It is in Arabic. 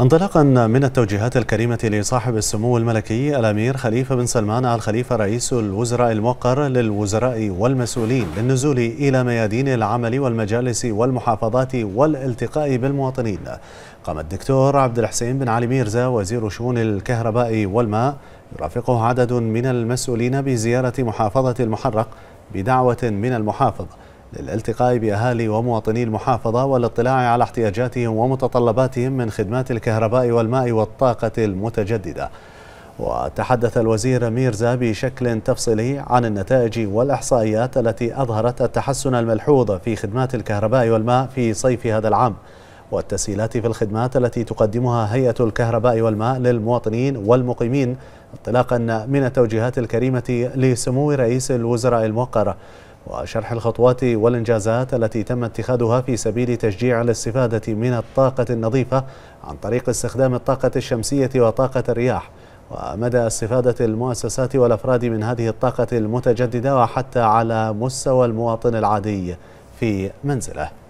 انطلاقا من التوجيهات الكريمة لصاحب السمو الملكي الأمير خليفة بن سلمان آل خليفة رئيس الوزراء الموقر للوزراء والمسؤولين للنزول إلى ميادين العمل والمجالس والمحافظات والالتقاء بالمواطنين قام الدكتور عبد الحسين بن علي ميرزا وزير شؤون الكهرباء والماء يرافقه عدد من المسؤولين بزيارة محافظة المحرق بدعوة من المحافظ للالتقاء بأهالي ومواطني المحافظة والاطلاع على احتياجاتهم ومتطلباتهم من خدمات الكهرباء والماء والطاقة المتجددة وتحدث الوزير ميرزا بشكل تفصيلي عن النتائج والإحصائيات التي أظهرت التحسن الملحوظ في خدمات الكهرباء والماء في صيف هذا العام والتسهيلات في الخدمات التي تقدمها هيئة الكهرباء والماء للمواطنين والمقيمين انطلاقا من التوجيهات الكريمة لسمو رئيس الوزراء الموقر وشرح الخطوات والإنجازات التي تم اتخاذها في سبيل تشجيع الاستفادة من الطاقة النظيفة عن طريق استخدام الطاقة الشمسية وطاقة الرياح ومدى استفادة المؤسسات والأفراد من هذه الطاقة المتجددة وحتى على مستوى المواطن العادي في منزله